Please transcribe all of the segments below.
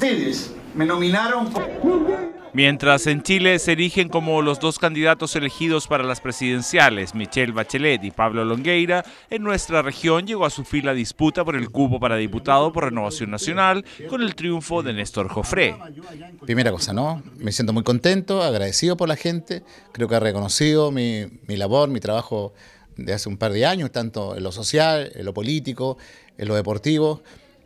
ustedes me nominaron. Mientras en Chile se erigen como los dos candidatos elegidos para las presidenciales, Michelle Bachelet y Pablo Longueira, en nuestra región llegó a su fin la disputa por el cubo para diputado por Renovación Nacional con el triunfo de Néstor Jofre. Primera cosa, ¿no? Me siento muy contento, agradecido por la gente, creo que ha reconocido mi, mi labor, mi trabajo de hace un par de años, tanto en lo social, en lo político, en lo deportivo.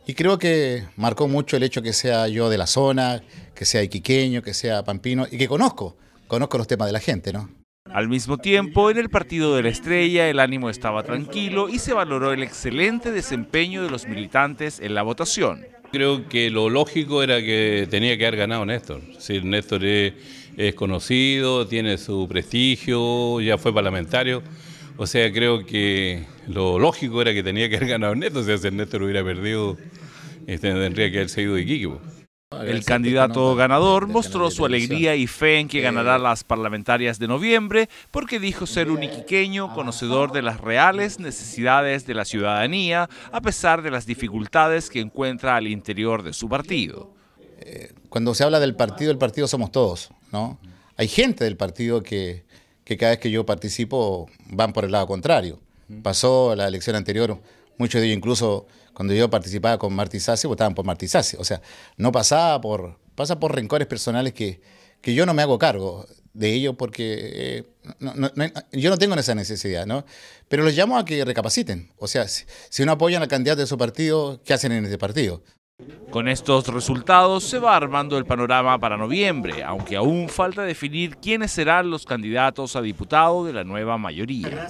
Y creo que marcó mucho el hecho que sea yo de la zona, que sea iquiqueño, que sea pampino y que conozco, conozco los temas de la gente, ¿no? Al mismo tiempo, en el partido de la estrella, el ánimo estaba tranquilo y se valoró el excelente desempeño de los militantes en la votación. Creo que lo lógico era que tenía que haber ganado Néstor. Si Néstor es conocido, tiene su prestigio, ya fue parlamentario. O sea, creo que lo lógico era que tenía que haber ganado Neto. O sea, si Ernesto lo hubiera perdido, este, tendría que haber seguido este de Iquique. El candidato ganador mostró su alegría y fe en que eh, ganará las parlamentarias de noviembre porque dijo ser un eh, iquiqueño ah, conocedor de las reales necesidades de la ciudadanía a pesar de las dificultades que encuentra al interior de su partido. Eh, cuando se habla del partido, el partido somos todos, ¿no? Hay gente del partido que, que cada vez que yo participo van por el lado contrario. Pasó la elección anterior, muchos de ellos incluso cuando yo participaba con Martí Sassi, votaban por Martí Sassi. O sea, no pasaba por, pasa por rencores personales que, que yo no me hago cargo de ellos porque eh, yo no tengo esa necesidad, ¿no? Pero los llamo a que recapaciten. O sea, si, si no apoyan al candidato de su partido, ¿qué hacen en ese partido? Con estos resultados se va armando el panorama para noviembre, aunque aún falta definir quiénes serán los candidatos a diputado de la nueva mayoría.